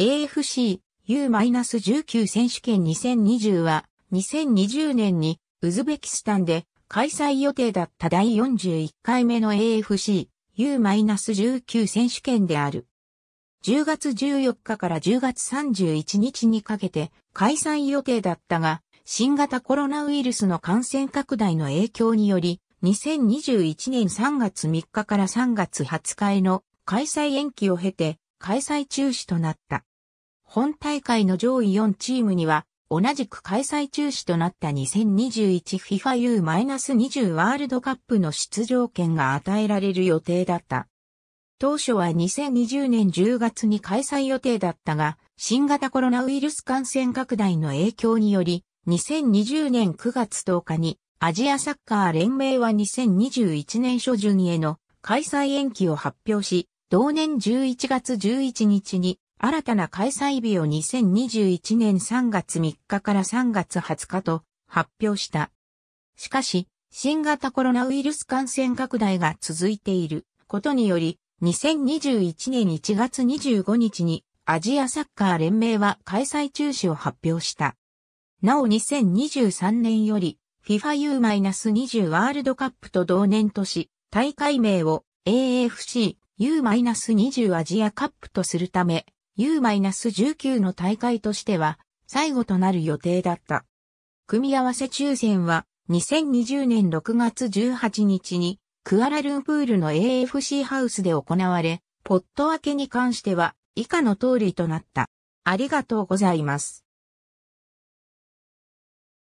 AFC U-19 選手権2020は2020年にウズベキスタンで開催予定だった第41回目の AFC U-19 選手権である。10月14日から10月31日にかけて開催予定だったが、新型コロナウイルスの感染拡大の影響により、2021年3月3日から3月20日への開催延期を経て開催中止となった。本大会の上位4チームには、同じく開催中止となった 2021FIFA U-20 ワールドカップの出場権が与えられる予定だった。当初は2020年10月に開催予定だったが、新型コロナウイルス感染拡大の影響により、2020年9月10日にアジアサッカー連盟は2021年初旬への開催延期を発表し、同年11月11日に新たな開催日を2021年3月3日から3月20日と発表した。しかし、新型コロナウイルス感染拡大が続いていることにより、2021年1月25日にアジアサッカー連盟は開催中止を発表した。なお2023年より FIFAU-20 ワールドカップと同年とし、大会名を AFC U-20 アジアカップとするため、U-19 の大会としては最後となる予定だった。組み合わせ抽選は2020年6月18日にクアラルンプールの AFC ハウスで行われ、ポット分けに関しては以下の通りとなった。ありがとうございます。